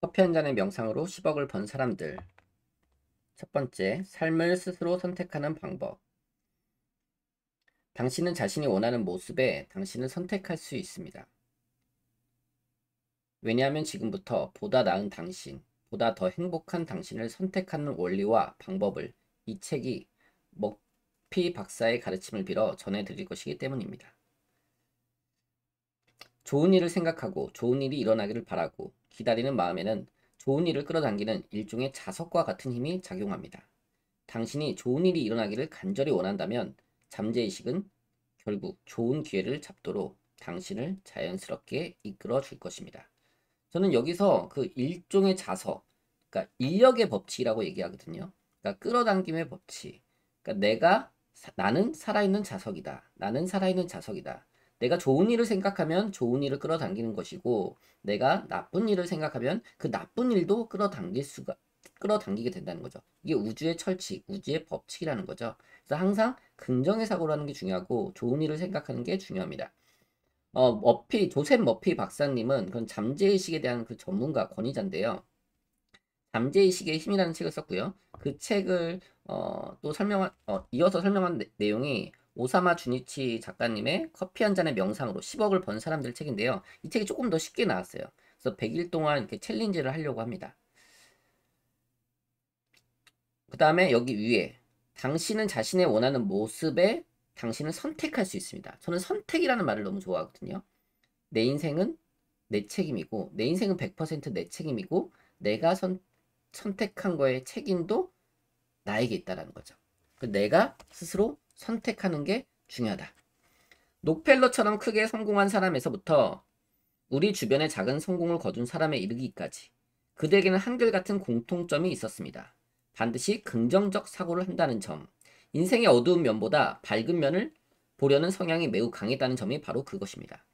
커피 한 잔의 명상으로 10억을 번 사람들. 첫 번째, 삶을 스스로 선택하는 방법. 당신은 자신이 원하는 모습에 당신은 선택할 수 있습니다. 왜냐하면 지금부터 보다 나은 당신, 보다 더 행복한 당신을 선택하는 원리와 방법을 이 책이 먹피 박사의 가르침을 빌어 전해드릴 것이기 때문입니다. 좋은 일을 생각하고 좋은 일이 일어나기를 바라고 기다리는 마음에는 좋은 일을 끌어당기는 일종의 자석과 같은 힘이 작용합니다. 당신이 좋은 일이 일어나기를 간절히 원한다면 잠재의식은 결국 좋은 기회를 잡도록 당신을 자연스럽게 이끌어 줄 것입니다. 저는 여기서 그 일종의 자석, 그러니까 인력의 법칙이라고 얘기하거든요. 그러니까 끌어당김의 법칙. 그러니까 내가 나는 살아있는 자석이다. 나는 살아있는 자석이다. 내가 좋은 일을 생각하면 좋은 일을 끌어당기는 것이고 내가 나쁜 일을 생각하면 그 나쁜 일도 끌어당길 수가 끌어당기게 된다는 거죠. 이게 우주의 철칙, 우주의 법칙이라는 거죠. 그래서 항상 긍정의 사고라는 게 중요하고 좋은 일을 생각하는 게 중요합니다. 어, 머피, 조셉 머피 박사님은 그런 잠재의식에 대한 그 전문가 권위자인데요. 잠재의식의 힘이라는 책을 썼고요. 그 책을 어, 또 설명, 한 어, 이어서 설명한 내, 용이 오사마 주니치 작가님의 커피 한 잔의 명상으로 10억을 번 사람들 책인데요. 이 책이 조금 더 쉽게 나왔어요. 그래서 100일 동안 이렇게 챌린지를 하려고 합니다. 그 다음에 여기 위에 당신은 자신의 원하는 모습에 당신은 선택할 수 있습니다. 저는 선택이라는 말을 너무 좋아하거든요. 내 인생은 내 책임이고 내 인생은 100%내 책임이고 내가 선, 선택한 거에 책임도 나에게 있다라는 거죠. 그 내가 스스로 선택하는 게 중요하다. 노펠러처럼 크게 성공한 사람에서부터 우리 주변의 작은 성공을 거둔 사람에 이르기까지 그들에게는 한결같은 공통점이 있었습니다. 반드시 긍정적 사고를 한다는 점, 인생의 어두운 면보다 밝은 면을 보려는 성향이 매우 강했다는 점이 바로 그것입니다.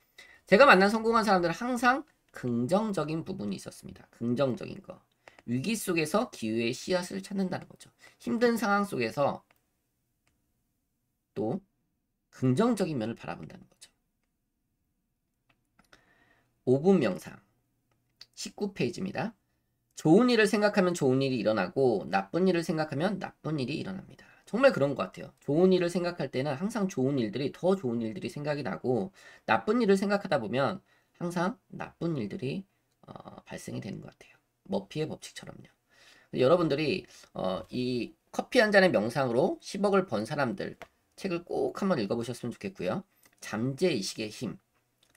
제가 만난 성공한 사람들은 항상 긍정적인 부분이 있었습니다. 긍정적인 거. 위기 속에서 기회의 씨앗을 찾는다는 거죠. 힘든 상황 속에서 또 긍정적인 면을 바라본다는 거죠. 5분 명상 19페이지입니다. 좋은 일을 생각하면 좋은 일이 일어나고 나쁜 일을 생각하면 나쁜 일이 일어납니다. 정말 그런 것 같아요. 좋은 일을 생각할 때는 항상 좋은 일들이 더 좋은 일들이 생각이 나고 나쁜 일을 생각하다 보면 항상 나쁜 일들이 어, 발생이 되는 것 같아요. 머피의 법칙처럼요. 여러분들이 어, 이 커피 한 잔의 명상으로 10억을 번 사람들 책을 꼭 한번 읽어보셨으면 좋겠고요. 잠재의식의 힘,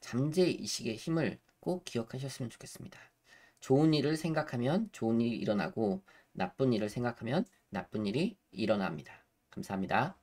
잠재의식의 힘을 꼭 기억하셨으면 좋겠습니다. 좋은 일을 생각하면 좋은 일이 일어나고 나쁜 일을 생각하면 나쁜 일이 일어납니다. 감사합니다.